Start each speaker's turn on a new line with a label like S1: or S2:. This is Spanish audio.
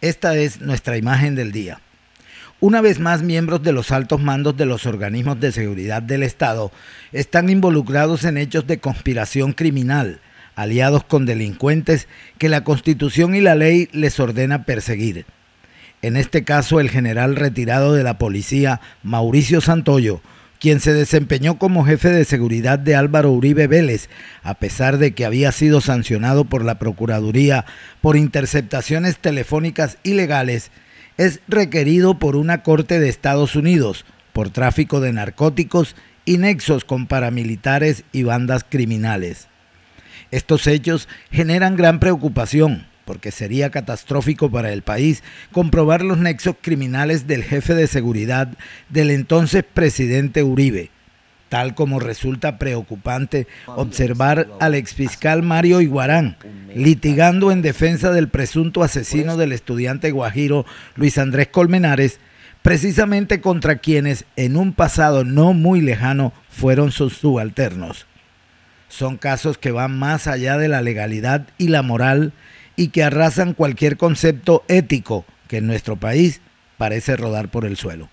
S1: Esta es nuestra imagen del día. Una vez más, miembros de los altos mandos de los organismos de seguridad del Estado están involucrados en hechos de conspiración criminal, aliados con delincuentes que la Constitución y la ley les ordena perseguir. En este caso, el general retirado de la policía, Mauricio Santoyo, quien se desempeñó como jefe de seguridad de Álvaro Uribe Vélez, a pesar de que había sido sancionado por la Procuraduría por interceptaciones telefónicas ilegales, es requerido por una corte de Estados Unidos por tráfico de narcóticos y nexos con paramilitares y bandas criminales. Estos hechos generan gran preocupación porque sería catastrófico para el país comprobar los nexos criminales del jefe de seguridad del entonces presidente Uribe, tal como resulta preocupante observar al exfiscal Mario Iguarán litigando en defensa del presunto asesino del estudiante guajiro Luis Andrés Colmenares, precisamente contra quienes en un pasado no muy lejano fueron sus subalternos. Son casos que van más allá de la legalidad y la moral y que arrasan cualquier concepto ético que en nuestro país parece rodar por el suelo.